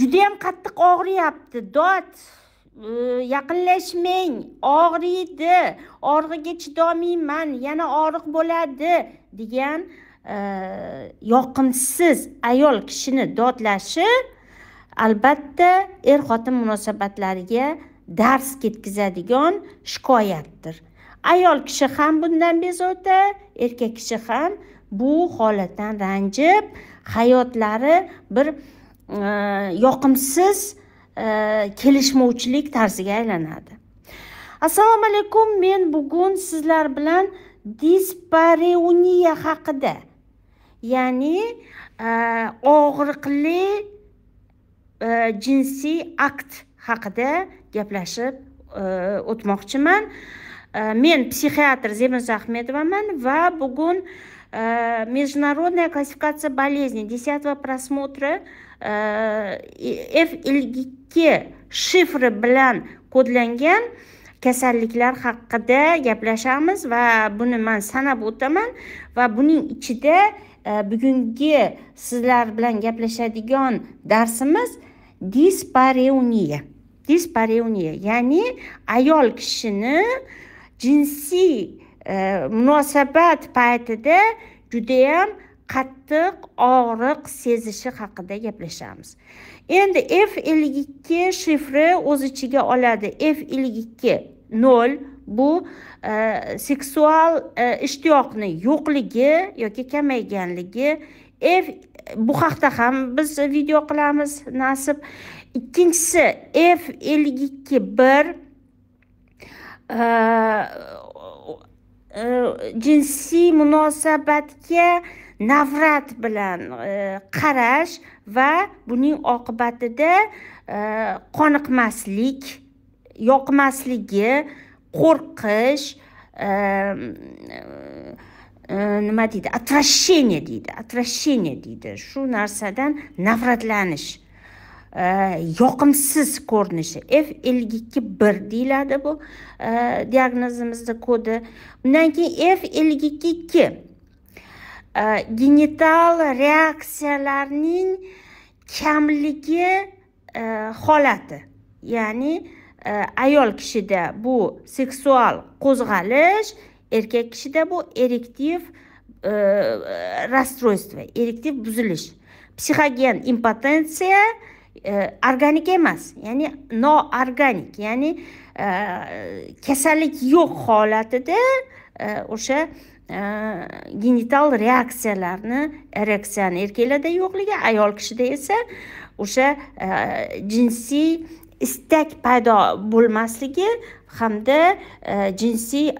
judayam qattiq og'riyapti dod e, yaqinlashmang og'riydi og'rig'iga chidolmayman yana og'riq bo'ladi degan e, yoqimsiz ayol kishini dodlashi albatta er xotin munosabatlariga dars ketkazadigan shikoyatdir ayol kishi ham bundan bezovta erkak kishi ham bu holatdan ranjib hayotlari bir Э, yoqimsiz э, kelishmovchilik tarziga aylanadi assalomu alaykum men bugun sizlar bilan dispareuniya haqida ya'ni e, og'riqli e, jinsiy akt haqida gaplashib e, o'tmoqchiman men psixiatr zemuz ahmedovaman va bugun Э, международная классификация болезней 10 просмотра ф ikki shifri bilan kodlangan kasalliklar haqida gaplashamiz va buni man sanab o'taman va buning ichida e, bugungi sizlar bilan gaplashadigan darsimiz dispareuniya dispareuniya ya'ni ayol kishini jinsiy munosabat paytida judayam qattiq og'riq sezishi haqida gaplashamiz endi f ellik ikki shifri o'z ichiga oladi f ellik ikki nol bu e, seksual e, ishtiyoqni yo'qligi yoki kamayganligi f bu haqda ham biz video qilamiz nasib ikkinchisi f ellik ikki bir e, Э, jinsiy munosabatga nafrat bilan e, qarash va buning oqibatida e, qoniqmaslik yoqmasligi qo'rqish e, nima deydi отвращение deydi отвращение deydi shu narsadan nafratlanish Э, yoqimsiz ko'rinishi f ellik ikki bir deyiladi bu e, diagnozimizni kodi undan keyin f ellik ikki ikki e, genital reaksiyalarning kamligi e, holati ya'ni ayol kishida bu seksual qo'zg'alish erkak kishida bu erektiv расстройство erektiv buzilish psixogen impotensiya E, organik emas ya'ni noorganik ya'ni e, kasallik yo'q holatida e, o'sha genital reaksiyalarni ereksiyani erkaklarda yo'qligi ayol kishida esa o'sha jinsiy istak paydo bo'lmasligi hamda jinsiy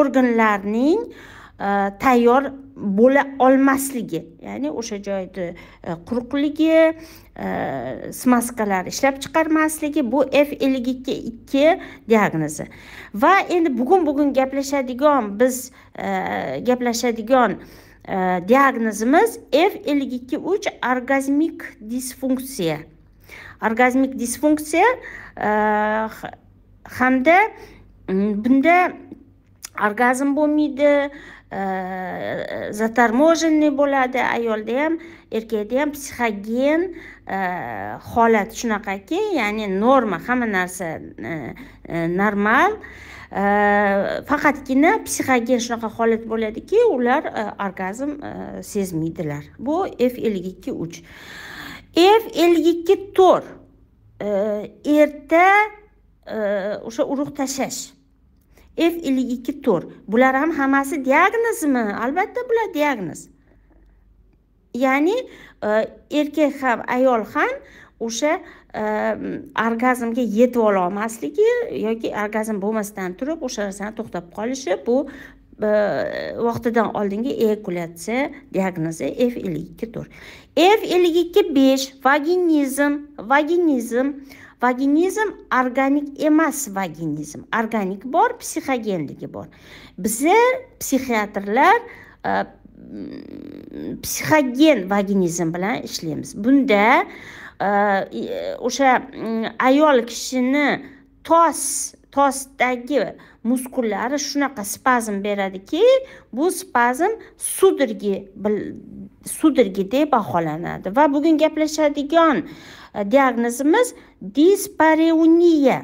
organlarning tayyor bo'la olmasligi ya'ni o'sha joyni e, quruqligi e, smaskalar ishlab chiqarmasligi bu f ellik ikki ikki diagnozi va endi bugun bugun gaplashadigan biz e, gaplashadigan diagnozimiz f ellik ikki uch orgazmik disfunksiya orgazmik disfunksiya hamda bunda orgazm bo'lmaydi Э, заторможенный bo'ladi ayolda ham erkakda ham psixogen holat shunaqaki ya'ni norma hamma narsa normal faqatgina psixogen shunaqa holat bo'ladiki ular orgazm sezmaydilar bu f ellik ikki uch f ellik ikki to'rt erta o'sha urug' tashlash f ellik ikki to'rt bular ham hammasi diagnozmi albatta bular diagnoz ya'ni e, erkak ham ayol ham o'sha e, orgazmga yetib ola olmasligi yoki orgazm bo'lmasdan turib o'sha narsani to'xtab qolishi bu e, vaqtidan oldingi eyakulyatsiya diagnozi f ellik ikki to'rt f ellik ikki besh vaginizm vaginizm vaginizm organik emas vaginizm organik bor psixogenligi bor bizni psixiatrlar e, psixogen vaginizm bilan ishlaymiz bunda e, e, o'sha mm, ayol kishini tos tosdagi muskullari shunaqa spazm beradiki bu spazm sudirgi sudirgi deb baholanadi va bugun gaplashadigan e, diagnozimiz dispareuniya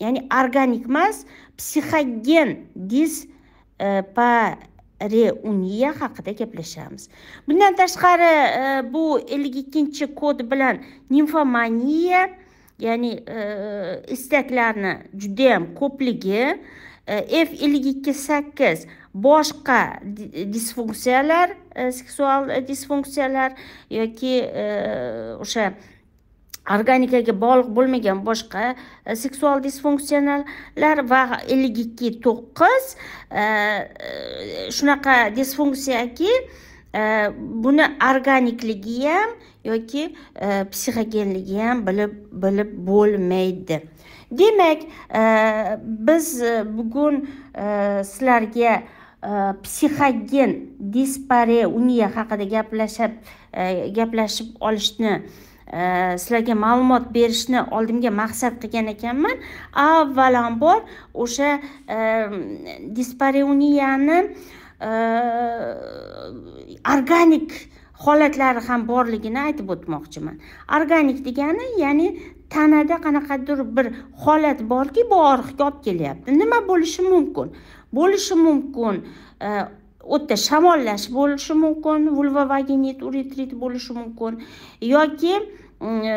ya'ni organik emas psixogen dispareuniya e, haqida gaplashamiz bundan tashqari e, bu ellik ikkinchi kod bilan nimfomaniya ya'ni e, istaklarni judayam ko'pligi e, f ellik ikki sakkiz boshqa disfunksiyalar e, seksual disfunksiyalar yoki o'sha organikaga bog'liq bo'lmagan boshqa seksual disfunksiyalar va ellik ikki to'qqiz shunaqa disfunksiyaki buni organikligi ham yoki e, psixogenligi ham bilib bilib bo'lmaydi demak e, biz e, bugun sizlarga psixogen dispareuniya uniya haqida gaplashib gaplashib olishni sizlarga ma'lumot berishni oldimga maqsad qilgan ekanman avvalambor o'sha dispareuniyani organik holatlari ham borligini aytib o'tmoqchiman organik degani ya'ni tanada qanaqadir bir holat borki bu og'riqga olib kelyapti nima bo'lishi mumkin bo'lishi mumkin yerda shamollash bo'lishi mumkin vulva vaginit uretrit bo'lishi mumkin yoki mm, e,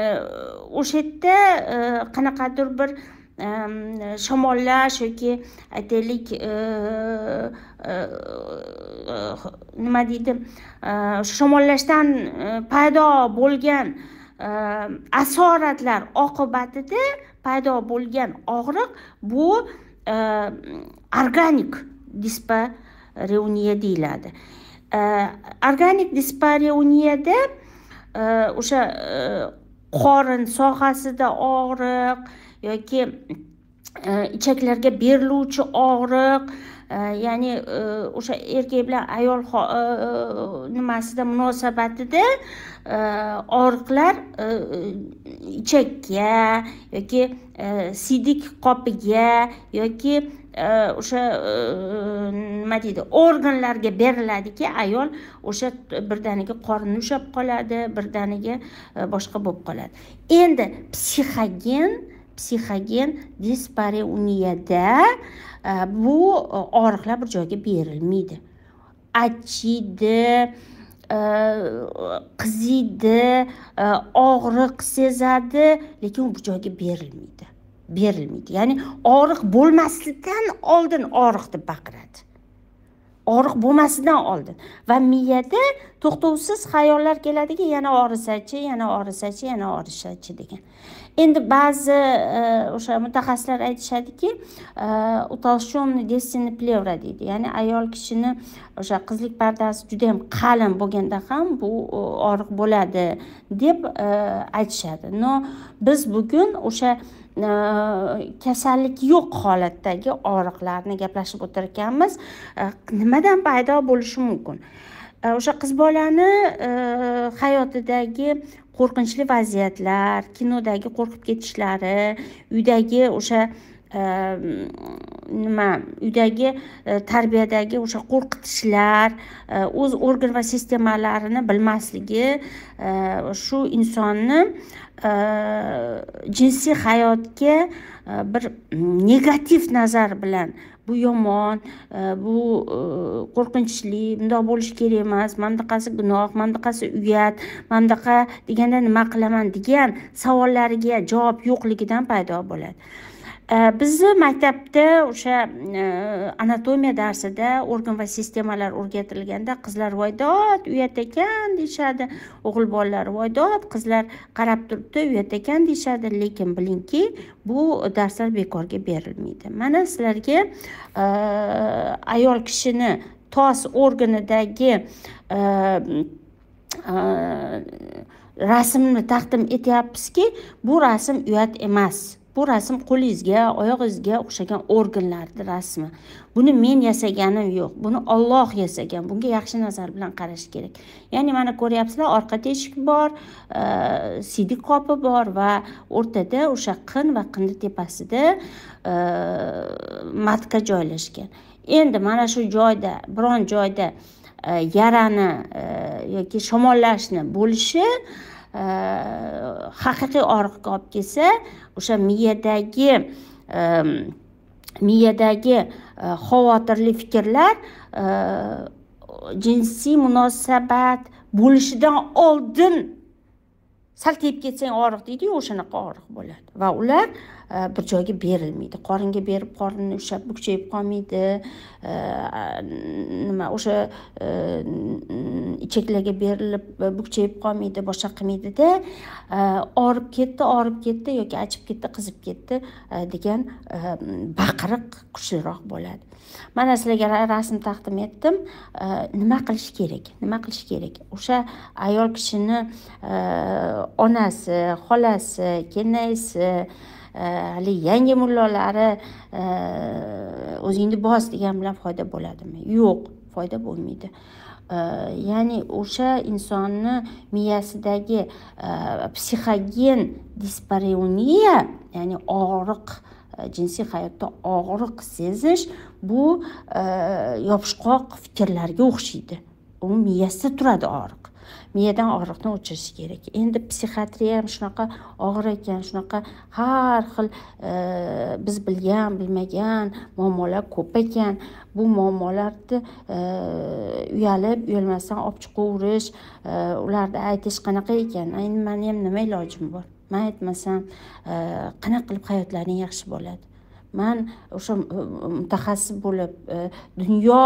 o'sha yerda e, qanaqadir bir shamollash yoki aytaylik e, e, e, nima deydi shamollashdan paydo bo'lgan asoratlar oqibatida paydo bo'lgan og'riq bu organik dispareuniya deyiladi organik dispareuniyada o'sha qorin sohasida og'riq yoki e, ichaklarga beriluvchi og'riq e, ya'ni e, o'sha erkak bilan ayol nimasida munosabatida og'riqlar ichakka yoki siydik qopiga yoki o'sha nima deydi organlarga beriladiki ayol o'sha birdaniga qorni ushlab qoladi birdaniga boshqa bo'lib qoladi endi psixogen psixogen dispareuniyada e, bu e, og'riqlar bir joyga berilmaydi achiydi e, qiziydi og'riq sezadi lekin u bir joyga berilmaydi berilmaydi ya'ni og'riq bo'lmasligidan oldin og'riq deb baqiradi og'riq bo'lmasidan oldin va miyada to'xtovsiz xayollar keladiki yana og'risachi yana og'risachi yana og'risachi degan endi ba'zi e, o'sha mutaxassislar aytishadiki утолщенный e, десный plevra deydi ya'ni ayol kishini o'sha qizlik pardasi juda yam qalin bo'lganda ham bu e, og'riq bo'ladi deb aytishadi no biz bugun o'sha kasallik yo'q holatdagi og'riqlarni gaplashib o'tirganmiz nimadan paydo bo'lishi mumkin o'sha qiz bolani hayotidagi qo'rqinchli vaziyatlar kinodagi qo'rqib ketishlari uydagi o'sha nima uydagi e, tarbiyadagi o'sha qo'rqitishlar e, o'z organ va sistemalarini bilmasligi e, shu insonni jinsiy hayotga bir negativ nazar bilan bu yomon bu qo'rqinchli bundoq bo'lishi kerak emas mana bunaqasi gunoh mana bunaqasi uyat mana bunaqa deganda nima qilaman degan savollariga javob yo'qligidan paydo bo'ladi Э, bizni maktabda o'sha e, anatomiya darsida organ va sistemalar o'rgatilganda qizlar voydod uyat ekan deyishadi o'g'il bolalar voydod qizlar qarab turibdi uyat ekan deyishadi lekin bilingki bu darslar bekorga berilmaydi mana sizlarga e, ayol kishini tos organidagi e, rasmni taqdim etyapmizki bu rasm uyat emas bu rasm qo'lingizga oyog'ingizga o'xshagan organlarni rasmi buni men yasaganim yo'q buni olloh yasagan bunga yaxshi nazar bilan qarash kerak ya'ni mana ko'ryapsizlar orqa teshik bor e, sidik qopi bor va o'rtada o'sha qin va qinni tepasida e, matka joylashgan endi mana shu joyda biron joyda e, yarani yoki shamollashni bo'lishi Э, haqiqiy og'riqqa olib kelsa o'sha miyadagi miyadagi э, xavotirli fikrlar э, jinsiy munosabat bo'lishidan oldin sal tepib ketsang og'riq deydiyu o'shanaqa og'riq bo'ladi va ular Э, bir joyga berilmaydi qoringa berib qorinni ushlab bukchayib qolmaydi э, nima o'sha э, ichaklarga berilib e, bukchayib qolmaydi boshqa qilmaydida e, og'rib ketdi og'rib ketdi yoki achib ketdi qizib ketdi e, degan baqiriq kuchliroq bo'ladi mana sizlarga rasm taqdim etdim nima qilish kerak nima qilish kerak o'sha ayol kishini onasi xolasi kennayisi Э, haligi yangi mullolari э, o'zingni bos degan bilan foyda bo'ladimi yo'q foyda bo'lmaydi э, ya'ni o'sha insonni miyasidagi psixogen dispareuniya ya'ni og'riq e, jinsiy hayotda og'riq sezish bu e, yopishqoq fikrlarga o'xshaydi u miyasida turadi og'riq miyadan og'riqni o'chirish kerak endi psixiatriya ham shunaqa og'ir ekan shunaqa har xil e, biz bilgan bilmagan muammolar ko'p ekan bu muammolarni e, uyalib uyalmasdan olib chiqaverish e, ularni aytish qanaqa ekan endi mani ham nima ilojim bor man aytmasam qanaqa qilib hayotlaring yaxshi bo'ladi man o'sha mutaxassis bo'lib dunyo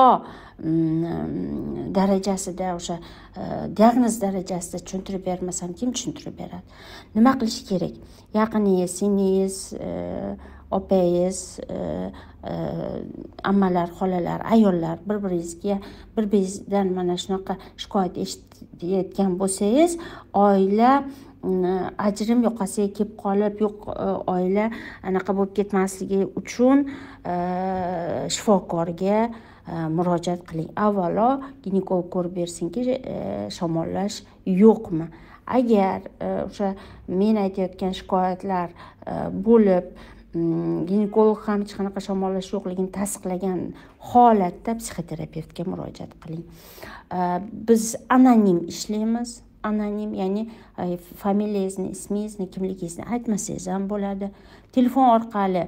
mm, darajasida o'sha e, diagnoz darajasida tushuntirib bermasam kim tushuntirib beradi nima qilish kerak yaqiningiz singlingiz e, opangiz e, ammalar xolalar ayollar bir biringizga bir biringizdan mana shunaqa shikoyat eshitayotgan bo'lsangiz oila ajrim yoqasiga kelib qolib yo'q oila anaqa bo'lib ketmasligi uchun shifokorga E, murojaat qiling avvalo ginekolog ko'rib bersinki e, shamollash yo'qmi agar e, o'sha men aytayotgan shikoyatlar bo'lib mm, ginekolog ham hech qanaqa shamollash yo'qligini tasdiqlagan holatda psixoterapevtga murojaat qiling biz anonim ishlaymiz anonim ya'ni familiyangizni ismingizni kimligingizni aytmasangiz ham bo'ladi telefon orqali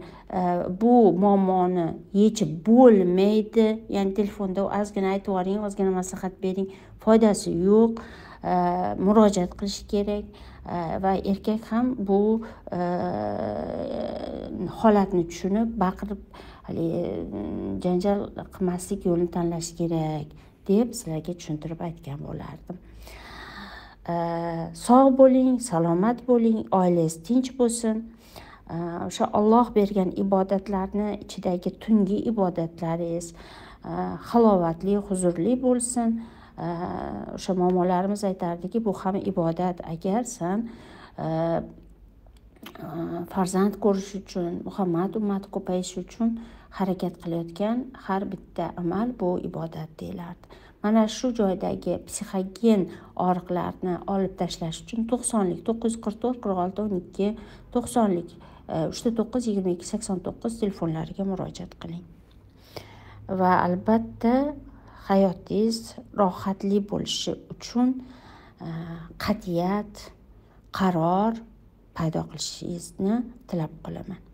bu muammoni yechib bo'lmaydi ya'ni telefonda ozgina aytib yuboring ozgina maslahat bering foydasi yo'q murojaat qilish kerak va erkak ham bu holatni tushunib baqirib haligi janjal qilmaslik yo'lini tanlashi kerak deb sizlarga tushuntirib aytgan bo'lardim Э, sog' bo'ling salomat bo'ling oilangiz tinch bo'lsin э, o'sha olloh bergan ibodatlarni ichidagi tungi ibodatlaringiz э, halovatli huzurli bo'lsin o'sha momolarimiz aytardiki bu ham ibodat agar san e, e, farzand ko'rish uchun muhammad ummati ko'payishi uchun harakat qilayotgan har bitta amal bu ibodat deyilardi mana shu joydagi psixogen og'riqlarni olib tashlash uchun to'qsonlik to'qqiz yuz qirq to'rt qirq olti o'n ikki to'qsonlik e, uchta to'qqiz yigirma ikki sakson to'qqiz telefonlariga murojaat qiling va albatta hayotingiz rohatli bo'lishi uchun e, qat'iyat qaror paydo qilishingizni tilab qolaman